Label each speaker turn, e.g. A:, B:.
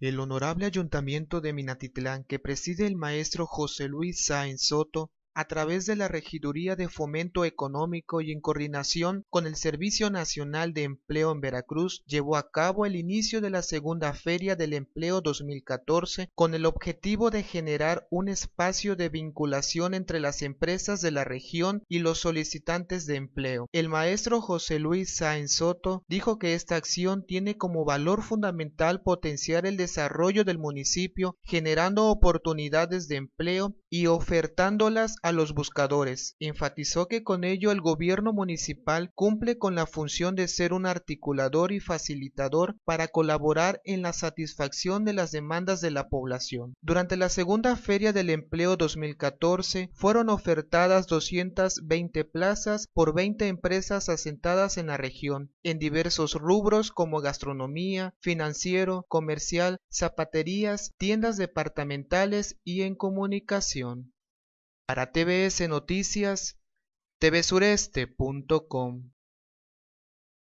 A: El Honorable Ayuntamiento de Minatitlán que preside el maestro José Luis Sáenz Soto a través de la Regiduría de Fomento Económico y en coordinación con el Servicio Nacional de Empleo en Veracruz, llevó a cabo el inicio de la segunda Feria del Empleo 2014 con el objetivo de generar un espacio de vinculación entre las empresas de la región y los solicitantes de empleo. El maestro José Luis Sáenz Soto dijo que esta acción tiene como valor fundamental potenciar el desarrollo del municipio, generando oportunidades de empleo y ofertándolas los buscadores. Enfatizó que con ello el gobierno municipal cumple con la función de ser un articulador y facilitador para colaborar en la satisfacción de las demandas de la población. Durante la segunda Feria del Empleo 2014 fueron ofertadas 220 plazas por 20 empresas asentadas en la región, en diversos rubros como gastronomía, financiero, comercial, zapaterías, tiendas departamentales y en comunicación. Para TBS Noticias, tvsureste.com.